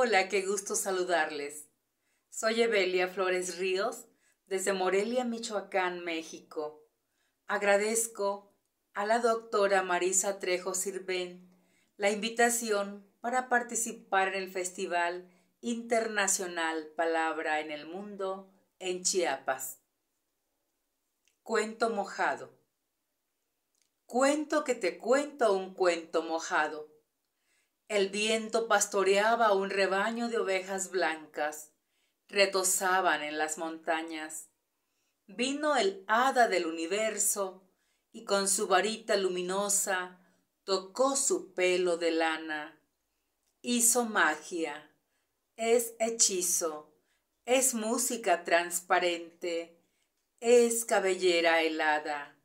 Hola, qué gusto saludarles. Soy Evelia Flores Ríos, desde Morelia, Michoacán, México. Agradezco a la doctora Marisa Trejo Sirven la invitación para participar en el Festival Internacional Palabra en el Mundo en Chiapas. Cuento mojado. Cuento que te cuento un cuento mojado el viento pastoreaba un rebaño de ovejas blancas. Retosaban en las montañas. Vino el hada del universo y con su varita luminosa tocó su pelo de lana. Hizo magia. Es hechizo. Es música transparente. Es cabellera helada.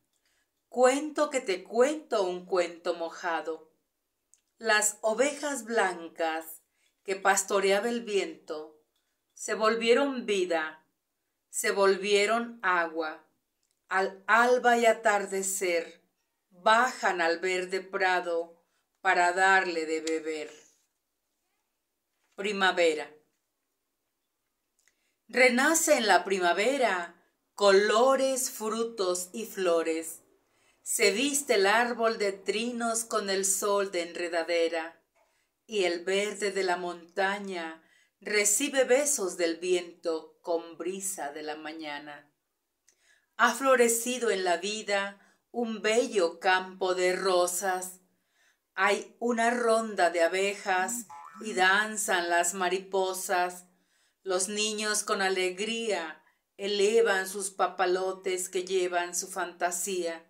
Cuento que te cuento un cuento mojado las ovejas blancas que pastoreaba el viento se volvieron vida, se volvieron agua. Al alba y atardecer bajan al verde prado para darle de beber. Primavera. Renace en la primavera colores, frutos y flores se viste el árbol de trinos con el sol de enredadera, y el verde de la montaña recibe besos del viento con brisa de la mañana. Ha florecido en la vida un bello campo de rosas. Hay una ronda de abejas y danzan las mariposas. Los niños con alegría elevan sus papalotes que llevan su fantasía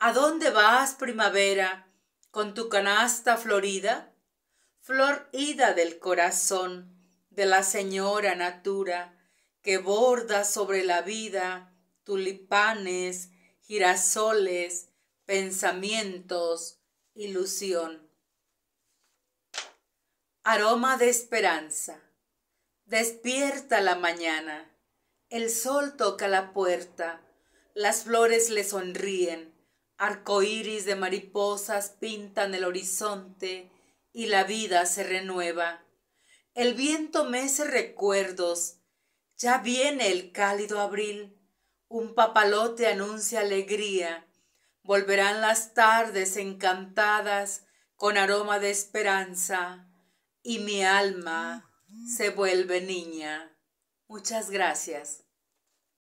¿A dónde vas, primavera, con tu canasta florida? Flor ida del corazón de la señora natura, que borda sobre la vida tulipanes, girasoles, pensamientos, ilusión. Aroma de esperanza. Despierta la mañana. El sol toca la puerta. Las flores le sonríen Arcoíris de mariposas pintan el horizonte y la vida se renueva. El viento mece recuerdos. Ya viene el cálido abril. Un papalote anuncia alegría. Volverán las tardes encantadas con aroma de esperanza y mi alma se vuelve niña. Muchas gracias.